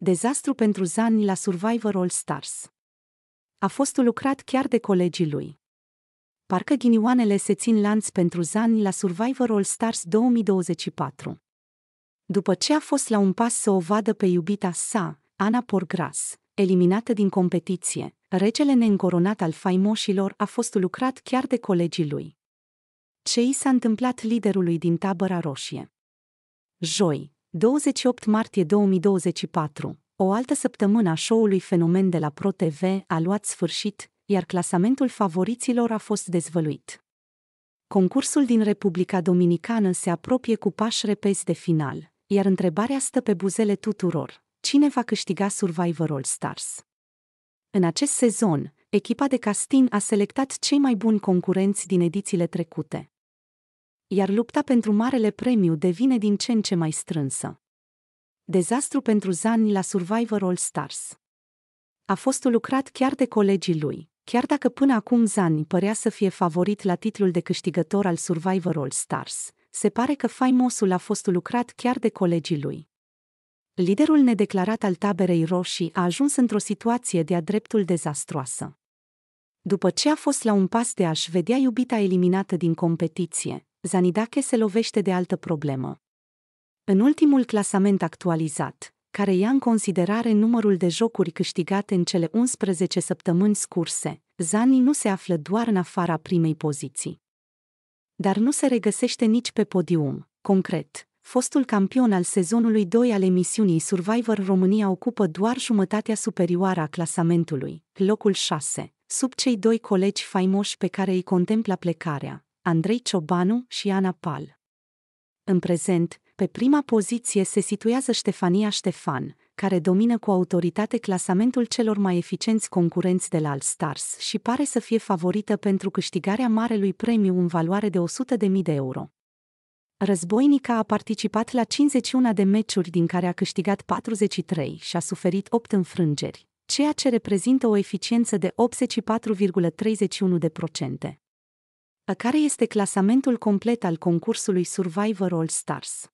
Dezastru pentru Zani la Survivor All Stars. A fost lucrat chiar de colegii lui. Parcă ghinioanele se țin lanț pentru Zani la Survivor All Stars 2024. După ce a fost la un pas să o vadă pe iubita sa, Ana Porgras, eliminată din competiție, regele neîncoronat al faimoșilor a fost lucrat chiar de colegii lui. Ce i s-a întâmplat liderului din tabăra roșie? Joi, 28 martie 2024, o altă săptămână a show-ului Fenomen de la ProTV a luat sfârșit, iar clasamentul favoriților a fost dezvăluit. Concursul din Republica Dominicană se apropie cu pași repezi de final, iar întrebarea stă pe buzele tuturor. Cine va câștiga Survivor All Stars? În acest sezon, echipa de casting a selectat cei mai buni concurenți din edițiile trecute, iar lupta pentru marele premiu devine din ce în ce mai strânsă. Dezastru pentru Zani la Survivor All Stars. A fost lucrat chiar de colegii lui, chiar dacă până acum Zani părea să fie favorit la titlul de câștigător al Survivor All Stars. Se pare că faimosul a fost lucrat chiar de colegii lui. Liderul nedeclarat al taberei roșii a ajuns într-o situație de-a dreptul dezastroasă. După ce a fost la un pas de a-și vedea iubita eliminată din competiție, Zanidache se lovește de altă problemă. În ultimul clasament actualizat, care ia în considerare numărul de jocuri câștigate în cele 11 săptămâni scurse, Zani nu se află doar în afara primei poziții. Dar nu se regăsește nici pe podium. Concret, fostul campion al sezonului 2 al emisiunii Survivor România ocupă doar jumătatea superioară a clasamentului, locul 6, sub cei doi colegi faimoși pe care îi contempla plecarea, Andrei Ciobanu și Ana Pal. În prezent, pe prima poziție se situează Ștefania Ștefan, care domină cu autoritate clasamentul celor mai eficienți concurenți de la All Stars și pare să fie favorită pentru câștigarea marelui premiu în valoare de 100.000 de euro. Războinica a participat la 51 de meciuri din care a câștigat 43 și a suferit 8 înfrângeri, ceea ce reprezintă o eficiență de 84,31%. Care este clasamentul complet al concursului Survivor All Stars?